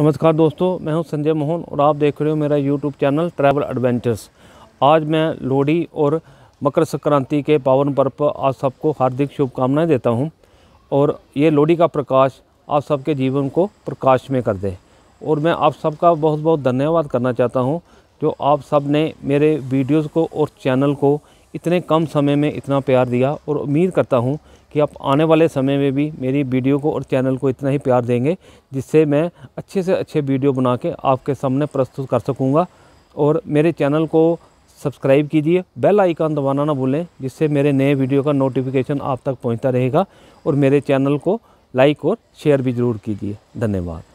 नमस्कार दोस्तों मैं हूं संजय मोहन और आप देख रहे हो मेरा यूट्यूब चैनल ट्रैवल एडवेंचर्स आज मैं लोहड़ी और मकर संक्रांति के पावन पर्व पर आप सबको हार्दिक शुभकामनाएं देता हूं और ये लोहड़ी का प्रकाश आप सबके जीवन को प्रकाश में कर दे और मैं आप सबका बहुत बहुत धन्यवाद करना चाहता हूँ जो आप सब ने मेरे वीडियोज़ को और चैनल को इतने कम समय में इतना प्यार दिया और उम्मीद करता हूँ कि आप आने वाले समय में भी मेरी वीडियो को और चैनल को इतना ही प्यार देंगे जिससे मैं अच्छे से अच्छे वीडियो बना के आपके सामने प्रस्तुत कर सकूँगा और मेरे चैनल को सब्सक्राइब कीजिए बेल आइकन दबाना ना भूलें जिससे मेरे नए वीडियो का नोटिफिकेशन आप तक पहुंचता रहेगा और मेरे चैनल को लाइक और शेयर भी ज़रूर कीजिए धन्यवाद